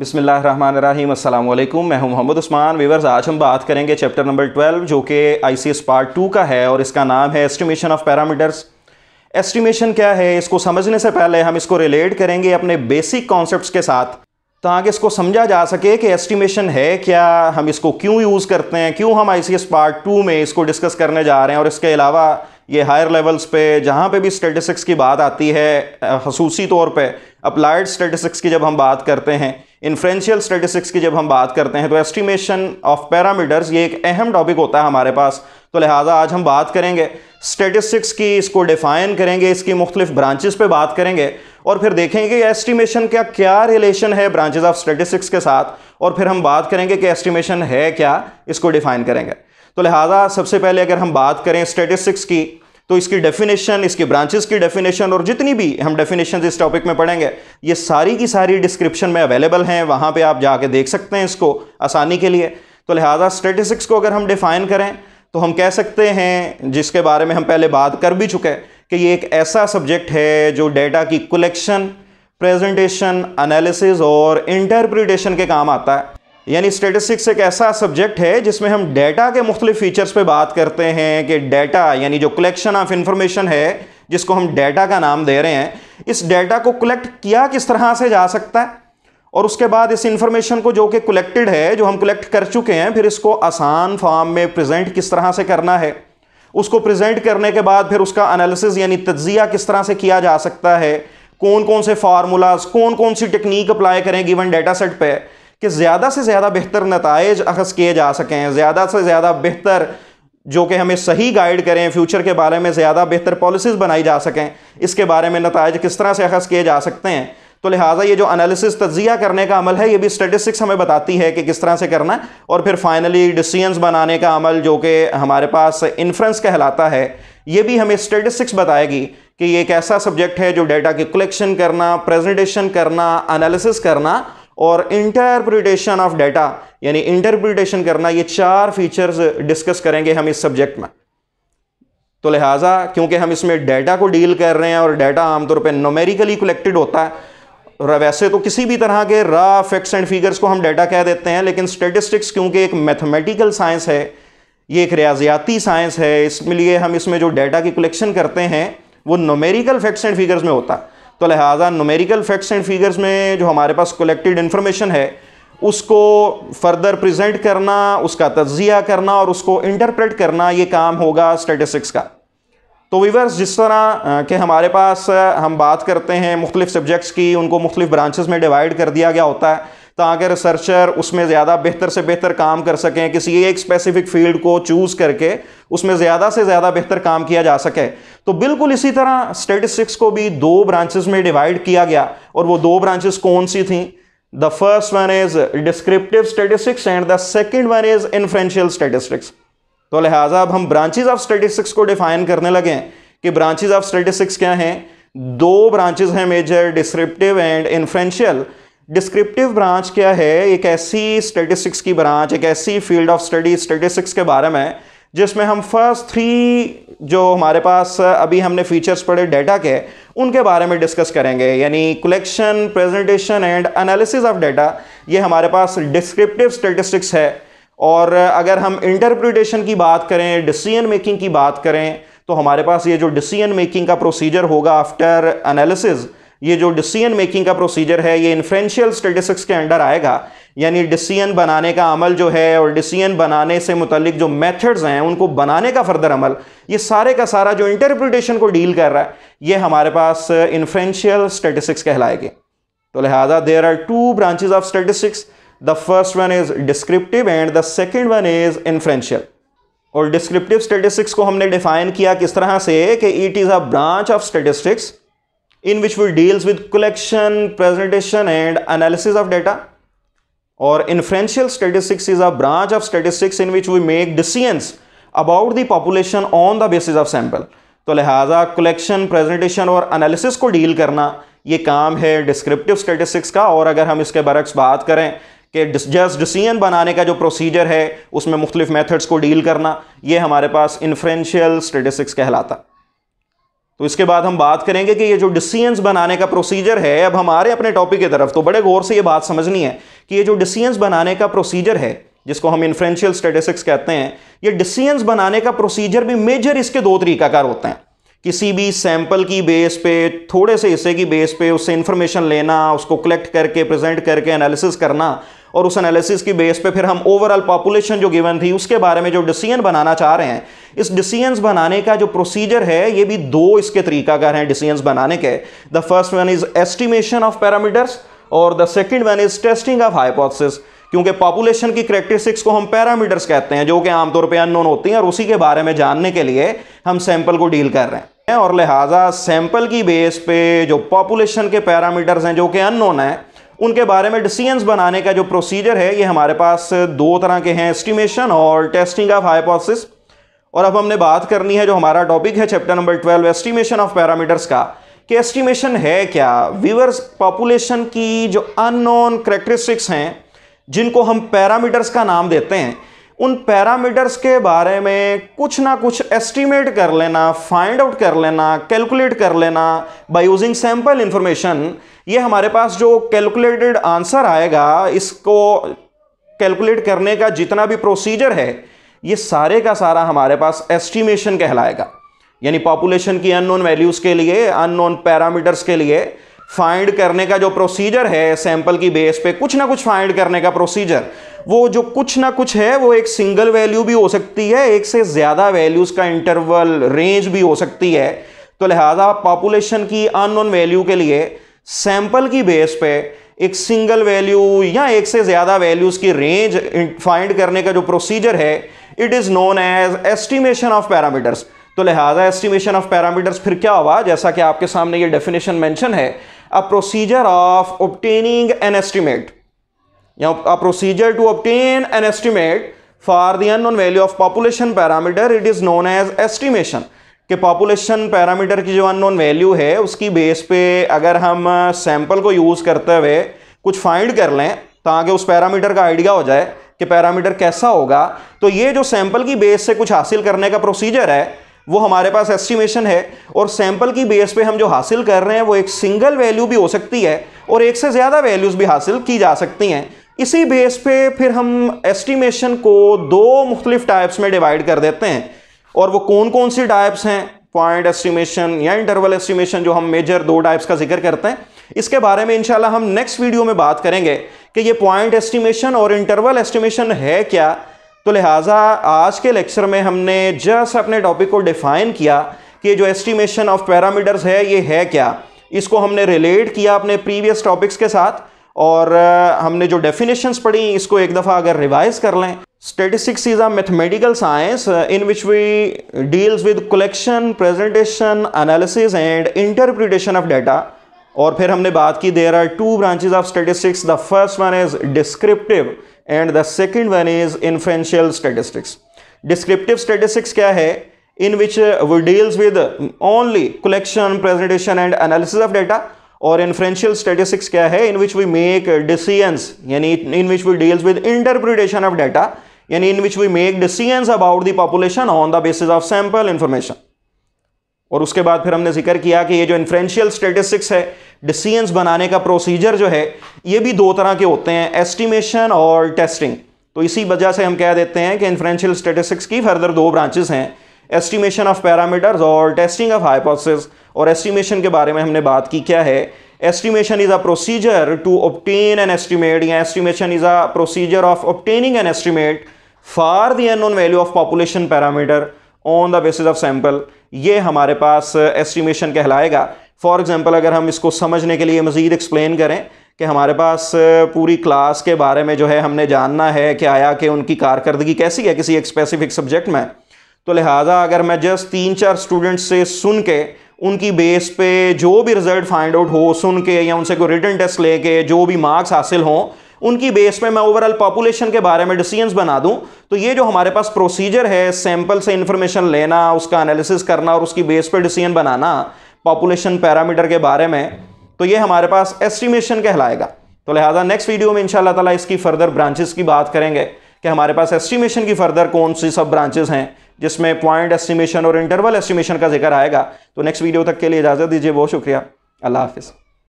बसमिल मैं हूं मोहम्मद उस्मान वीवर्स आज हम बात करेंगे चैप्टर नंबर 12 जो कि आईसीएस पार्ट टू का है और इसका नाम है एस्टिमेशन ऑफ पैरामीटर्स एस्टिमेशन क्या है इसको समझने से पहले हम इसको रिलेट करेंगे अपने बेसिक कॉन्सेप्ट के साथ ताकि इसको समझा जा सके कि एस्टिमेशन है क्या हम इसको क्यों यूज़ करते हैं क्यों हम आई पार्ट टू में इसको डिस्कस करने जा रहे हैं और इसके अलावा ये हायर लेवल्स पे जहाँ पे भी स्टेटिस्टिक्स की बात आती है खसूसी तौर पे अप्लाइड स्टेटिस्टिक्स की जब हम बात करते हैं इन्फ्रेंशियल स्टेटिस्टिक्स की जब हम बात करते हैं तो एस्टिमेशन ऑफ पैरामीटर्स ये एक अहम टॉपिक होता है हमारे पास तो लिहाजा आज हम बात करेंगे स्टेटिस्टिक्स की इसको डिफाइन करेंगे इसकी मुख्तलिफ ब्रांचेस पे बात करेंगे और फिर देखेंगे एस्टिमेशन का क्या रिलेशन है ब्रांचेज ऑफ स्टेटिस्टिक्स के साथ और फिर हम बात करेंगे कि एस्टिमेशन है क्या इसको डिफाइन करेंगे तो लिहाजा सबसे पहले अगर हम बात करें स्टेटिस्टिक्स की तो इसकी डेफिनेशन इसके ब्रांचेस की डेफिनेशन और जितनी भी हम डेफिनेशन इस टॉपिक में पढ़ेंगे ये सारी की सारी डिस्क्रिप्शन में अवेलेबल हैं वहाँ पर आप जाके देख सकते हैं इसको आसानी के लिए तो लिहाजा स्टेटिस्टिक्स को अगर हम डिफ़ाइन करें तो हम कह सकते हैं जिसके बारे में हम पहले बात कर भी चुके हैं कि ये एक ऐसा सब्जेक्ट है जो डेटा की कलेक्शन प्रेजेंटेशन एनालिसिस और इंटरप्रिटेशन के काम आता है यानी स्टेटिस्टिक्स एक ऐसा सब्जेक्ट है जिसमें हम डेटा के मुख्तु फीचर्स पे बात करते हैं कि डेटा यानी जो कलेक्शन ऑफ इन्फॉर्मेशन है जिसको हम डेटा का नाम दे रहे हैं इस डेटा को कलेक्ट किया किस तरह से जा सकता है और उसके बाद इस इंफॉर्मेशन को जो कि कलेक्टेड है जो हम कलेक्ट कर चुके हैं फिर इसको आसान फॉर्म में प्रेजेंट किस तरह से करना है उसको प्रेजेंट करने के बाद फिर उसका एनालिसिस यानी तजिया किस तरह से किया जा सकता है कौन कौन से फार्मूलाज कौन कौन सी टेक्निक अप्लाई करें गिवन डेटा सेट पर कि ज़्यादा से ज़्यादा बेहतर नतज अखज़ किए जा सकें ज़्यादा से ज़्यादा बेहतर जो कि हमें सही गाइड करें फ्यूचर के बारे में ज़्यादा बेहतर पॉलिसीज़ बनाई जा सकें इसके बारे में नतज किस तरह से अखज़ किए जा सकते हैं तो लिहाजा ये जो एनालिसिस तजिया करने का अमल है ये भी स्टेटिस्टिक्स हमें बताती है कि किस तरह से करना और फिर फाइनली डिसीजंस बनाने का अमल जो कि हमारे पास इन्फ्रेंस कहलाता है ये भी हमें स्टेटिस्टिक्स बताएगी कि ये एक ऐसा सब्जेक्ट है जो डेटा की कलेक्शन करना प्रेजेंटेशन करना अनालिसिस करना और इंटरप्रिटेशन ऑफ डाटा यानी इंटरप्रिटेशन करना ये चार फीचर्स डिस्कस करेंगे हम इस सब्जेक्ट में तो लिहाजा क्योंकि हम इसमें डाटा को डील कर रहे हैं और डाटा आमतौर पर नोमेरिकली कलेक्टेड होता है वैसे तो किसी भी तरह के रॉ फैक्ट्स एंड फिगर्स को हम डाटा कह देते हैं लेकिन स्टेटिस्टिक्स क्योंकि एक मैथमेटिकल साइंस है ये एक रियाजियाती साइंस है इसलिए हम इसमें जो डाटा की कलेक्शन करते हैं वो नोमेरिकल फैक्ट्स एंड फिगर्स में होता है तो लिहाजा नोमेरिकल फैक्ट्स एंड फिगर्स में जो हमारे पास कलेक्टेड इन्फॉर्मेशन है उसको फर्दर प्रजेंट करना उसका तजिया करना और उसको इंटरप्रेट करना ये काम होगा स्टेटिस्टिक्स का तो वीवर्स जिस तरह के हमारे पास हम बात करते हैं मुख्तलिफ सब्जेक्ट्स की उनको मुख्तलिफ ब्रांचेस में डिवाइड कर दिया गया होता है ताकि रिसर्चर उसमें ज़्यादा बेहतर से बेहतर काम कर सकें किसी एक स्पेसिफिक फील्ड को चूज़ करके उसमें ज़्यादा से ज़्यादा बेहतर काम किया जा सके तो बिल्कुल इसी तरह स्टेटिस्टिक्स को भी दो ब्रांचेस में डिवाइड किया गया और वो दो ब्रांचेस कौन सी थी the first one is descriptive statistics and the second one is inferential statistics तो लिहाजा अब हम ब्रांचेज ऑफ स्टेटिस्टिक्स को डिफाइन करने लगे हैं कि ब्रांचेज ऑफ स्टेटिस्टिक्स क्या हैं दो ब्रांचेज हैं major descriptive and inferential descriptive branch क्या है एक ऐसी स्टेटिस्टिक्स की ब्रांच एक ऐसी फील्ड ऑफ स्टडी स्टेटिस्टिक्स के बारे में जिसमें हम फर्स्ट थ्री जो हमारे पास अभी हमने फीचर्स पढ़े डेटा के उनके बारे में डिस्कस करेंगे यानी collection presentation and analysis of data ये हमारे पास डिस्क्रिप्टिव स्टेटिस्टिक्स है और अगर हम इंटरप्रिटेशन की बात करें डिसीजन मेकिंग की बात करें तो हमारे पास ये जो डिसीजन मेकिंग का प्रोसीजर होगा आफ्टर एनालिसिस ये जो डिसीजन मेकिंग का प्रोसीजर है ये इन्फ्रेंशियल स्टेटिस्टिक्स के अंडर आएगा यानी डिसीजन बनाने का अमल जो है और डिसीजन बनाने से मुतलिक जो मेथड्स हैं उनको बनाने का फर्दर अमल ये सारे का सारा जो इंटरप्रिटेशन को डील कर रहा है ये हमारे पास इन्फ्रेंशियल स्टेटिस्टिक्स कहलाएगी तो लिहाजा there are two branches of statistics the first one is descriptive and the second one is inferential और डिस्क्रिप्टिव स्टेटिस्टिक्स को हमने डिफाइन किया किस तरह से कि it is a branch of statistics in which we deals with collection, presentation and analysis of data. Or inferential statistics is a branch of statistics in which we make decisions about the population on the basis of sample. तो लिहाजा collection presentation और analysis को deal करना ये काम है descriptive statistics का और अगर हम इसके बरक्स बात करें कि जस्ट डिसीजन बनाने का जो प्रोसीजर है उसमें मुख्तलिफ मेथड्स को डील करना ये हमारे पास इन्फ्रेंशियल स्टेटिस्टिक्स कहलाता तो इसके बाद हम बात करेंगे कि ये जो डिसीजंस बनाने का प्रोसीजर है अब हमारे अपने टॉपिक की तरफ तो बड़े गौर से ये बात समझनी है कि ये जो डिसीजंस बनाने का प्रोसीजर है जिसको हम इन्फ्रेंशियल स्टेटिस्टिक्स कहते हैं ये डिसीजंस बनाने का प्रोसीजर भी मेजर इसके दो तरीकाकार होते हैं किसी भी सैंपल की बेस पे थोड़े से हिस्से की बेस पे उससे इन्फॉर्मेशन लेना उसको कलेक्ट करके प्रेजेंट करके एनालिसिस करना और उस एनालिसिस की बेस पे फिर हम ओवरऑल पॉपुलेशन जो गिवन थी उसके बारे में जो डिसीजन बनाना चाह रहे हैं इस डिसीजंस बनाने का जो प्रोसीजर है ये भी दो इसके तरीकाकार हैं डिसीजंस बनाने के the first one is estimation of parameters और the second one is testing of hypothesis क्योंकि पॉपुलेशन की करेक्टरिस्टिक्स को हम पैरामीटर्स कहते हैं जो कि आमतौर पर अननोन होती हैं और उसी के बारे में जानने के लिए हम सैंपल को डील कर रहे हैं और लिहाजा सैंपल की बेस पे जो पॉपुलेशन के पैरामीटर्स हैं जो कि अननोन हैं उनके बारे में डिसीजंस बनाने का जो प्रोसीजर है ये हमारे पास दो तरह के हैं एस्टिमेशन और टेस्टिंग ऑफ हाइपोथेसिस और अब हमने बात करनी है जो हमारा टॉपिक है chapter number twelve estimation of parameters का कि एस्टिमेशन है क्या व्यूवर्स पॉपुलेशन की जो अननोन करेक्टरिस्टिक्स हैं जिनको हम पैरामीटर्स का नाम देते हैं उन पैरामीटर्स के बारे में कुछ ना कुछ एस्टिमेट कर लेना फाइंड आउट कर लेना कैलकुलेट कर लेना बाय यूजिंग सैम्पल इंफॉर्मेशन ये हमारे पास जो कैलकुलेटेड आंसर आएगा इसको कैलकुलेट करने का जितना भी प्रोसीजर है ये सारे का सारा हमारे पास एस्टिमेशन कहलाएगा यानी पॉपुलेशन की अननोन वैल्यूज़ के लिए अननोन पैरामीटर्स के लिए फाइंड करने का जो प्रोसीजर है सैंपल की बेस पे कुछ ना कुछ फाइंड करने का प्रोसीजर वो जो कुछ ना कुछ है वो एक सिंगल वैल्यू भी हो सकती है एक से ज़्यादा वैल्यूज़ का इंटरवल रेंज भी हो सकती है तो लिहाजा पॉपुलेशन की अननोन वैल्यू के लिए सैंपल की बेस पे एक सिंगल वैल्यू या एक से ज़्यादा वैल्यूज़ की रेंज फाइंड करने का जो प्रोसीजर है it is known as estimation of parameters तो लिहाजा एस्टिमेशन ऑफ पैरामीटर्स फिर क्या हुआ जैसा कि आपके सामने ये डेफिनेशन मेंशन है a procedure of obtaining an estimate या a procedure to obtain an estimate for the un value of population parameter it is known as estimation कि पॉपुलेशन पैरामीटर की जो अननोन वैल्यू है उसकी बेस पे अगर हम सैंपल को यूज़ करते हुए कुछ फाइंड कर लें ताकि उस पैरामीटर का आइडिया हो जाए कि पैरामीटर कैसा होगा तो ये जो सैंपल की बेस से कुछ हासिल करने का प्रोसीजर है वो हमारे पास एस्टिमेशन है और सैंपल की बेस पे हम जो हासिल कर रहे हैं वो एक सिंगल वैल्यू भी हो सकती है और एक से ज़्यादा वैल्यूज़ भी हासिल की जा सकती हैं इसी बेस पे फिर हम एस्टिमेशन को दो मुख्तलिफ टाइप्स में डिवाइड कर देते हैं और वो कौन कौन सी टाइप्स हैं पॉइंट एस्टिमेशन या इंटरवल एस्टिमेशन जो हम मेजर दो टाइप्स का जिक्र करते हैं इसके बारे में इंशाल्लाह हम नेक्स्ट वीडियो में बात करेंगे कि ये पॉइंट एस्टिमेशन और इंटरवल एस्टिमेशन है क्या तो लिहाजा आज के लेक्चर में हमने जस्ट अपने टॉपिक को डिफाइन किया कि जो एस्टिमेशन ऑफ पैरामीटर्स है ये है क्या इसको हमने रिलेट किया अपने प्रीवियस टॉपिक्स के साथ और हमने जो डेफिनेशंस पढ़ी इसको एक दफ़ा अगर रिवाइज़ कर लें Statistics is a mathematical science uh, in which we deals with collection, presentation, analysis and interpretation of data. और फिर हमने बात की there are two branches of statistics the first one is descriptive and the second one is inferential statistics descriptive statistics क्या है in which we deals with only collection presentation and analysis of data और inferential statistics क्या है in which we make decisions यानी in which we deals with interpretation of data यानी in which we make decisions about the population on the basis of sample information और उसके बाद फिर हमने जिक्र किया कि ये जो इन्फ्रेंशियल स्टेटिस्टिक्स है डिसीजंस बनाने का प्रोसीजर जो है ये भी दो तरह के होते हैं एस्टिमेशन और टेस्टिंग तो इसी वजह से हम कह देते हैं कि इन्फ्रेंशियल स्टेटिस्टिक्स की फर्दर दो ब्रांचेस हैं एस्टिमेशन ऑफ पैरामीटर्स और टेस्टिंग ऑफ हाइपोथेसिस और एस्टिमेशन के बारे में हमने बात की क्या है estimation is a procedure to obtain an estimate या estimation is a procedure of obtaining an estimate for the unknown value of population parameter on the basis of sample ये हमारे पास एस्टिमेशन कहलाएगा फॉर एग्जाम्पल अगर हम इसको समझने के लिए मज़ीद एक्सप्लेन करें कि हमारे पास पूरी क्लास के बारे में जो है हमने जानना है कि आया कि उनकी कारकर्दगी कैसी है किसी एक स्पेसिफिक सब्जेक्ट में तो लिहाजा अगर मैं जस्ट तीन चार स्टूडेंट्स से सुन के उनकी बेस पे जो भी रिज़ल्ट फाइंड आउट हो सुन के या उनसे कोई रिटर्न टेस्ट लेके जो भी मार्क्स हासिल हों उनकी बेस पे मैं ओवरऑल पॉपुलेशन के बारे में डिसीजंस बना दूं तो ये जो हमारे पास प्रोसीजर है सैंपल से इन्फॉर्मेशन लेना उसका एनालिसिस करना और उसकी बेस पे डिसीजन बनाना पॉपुलेशन पैरामीटर के बारे में तो ये हमारे पास एस्टिमेशन कहलाएगा तो लिहाजा नेक्स्ट वीडियो में इंशाल्लाह ताला इसकी फर्दर ब्रांचेस की बात करेंगे कि हमारे पास एस्टिमेशन की फर्दर कौन सी सब ब्रांचेस हैं जिसमें पॉइंट एस्टिमेशन और इंटरवल एस्टिमेशन का जिक्र आएगा तो नेक्स्ट वीडियो तक के लिए इजाज़त दीजिए बहुत शुक्रिया अल्लाह हाफिज़